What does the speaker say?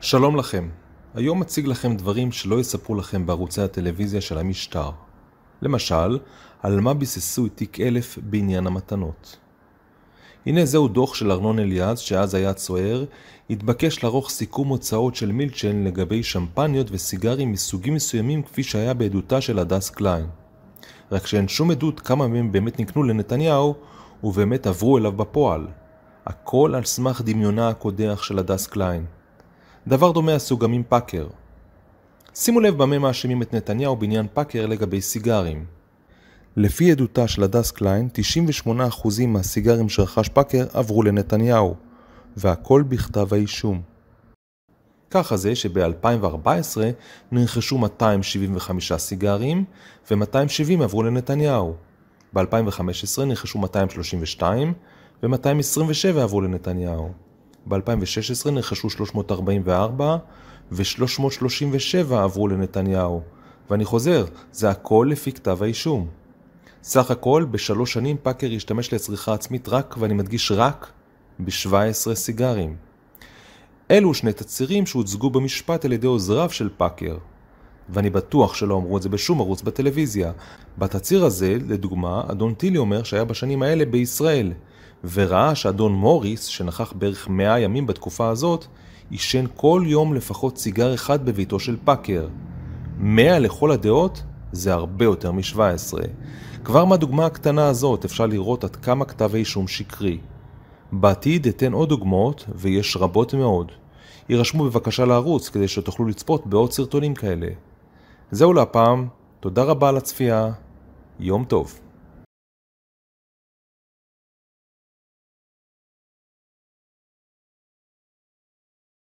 שלום לכם, היום אציג לכם דברים שלא יספרו לכם בערוצי הטלוויזיה של המשטר. למשל, על מה ביססו את תיק 1000 בעניין המתנות. הנה זהו דוח של ארנון אליעז, שאז היה צוער, התבקש לערוך סיכום הוצאות של מילצ'ן לגבי שמפניות וסיגרים מסוגים מסוימים כפי שהיה בעדותה של הדס קליין. רק שאין שום עדות כמה מהם באמת נקנו לנתניהו, ובאמת עברו אליו בפועל. הכל על סמך דמיונה הקודח של הדס קליין. דבר דומה עשו גם עם פאקר. שימו לב במה מאשימים את נתניהו בעניין פאקר לגבי סיגרים. לפי עדותה של הדס קליין, 98% מהסיגרים שרכש פאקר עברו לנתניהו, והכל בכתב האישום. ככה זה שב-2014 נרכשו 275 סיגרים ו-270 עברו לנתניהו. ב-2015 נרכשו 232 ו-227 עברו לנתניהו. ב-2016 נרכשו 344 ו-337 עברו לנתניהו. ואני חוזר, זה הכל לפי כתב האישום. סך הכל, בשלוש שנים פאקר השתמש לצריכה עצמית רק, ואני מדגיש רק, ב-17 סיגרים. אלו שני תצהירים שהוצגו במשפט על ידי עוזריו של פאקר, ואני בטוח שלא אמרו את זה בשום ערוץ בטלוויזיה. בתצהיר הזה, לדוגמה, אדון טילי אומר שהיה בשנים האלה בישראל, וראה שאדון מוריס, שנכח בערך מאה ימים בתקופה הזאת, עישן כל יום לפחות סיגר אחד בביתו של פאקר. מאה לכל הדעות זה הרבה יותר מ-17. כבר מהדוגמה הקטנה הזאת אפשר לראות עד כמה כתב האישום שקרי. בעתיד אתן עוד דוגמאות, ויש רבות מאוד. יירשמו בבקשה לערוץ כדי שתוכלו לצפות בעוד סרטונים כאלה. זהו להפעם, תודה רבה על הצפייה, יום טוב.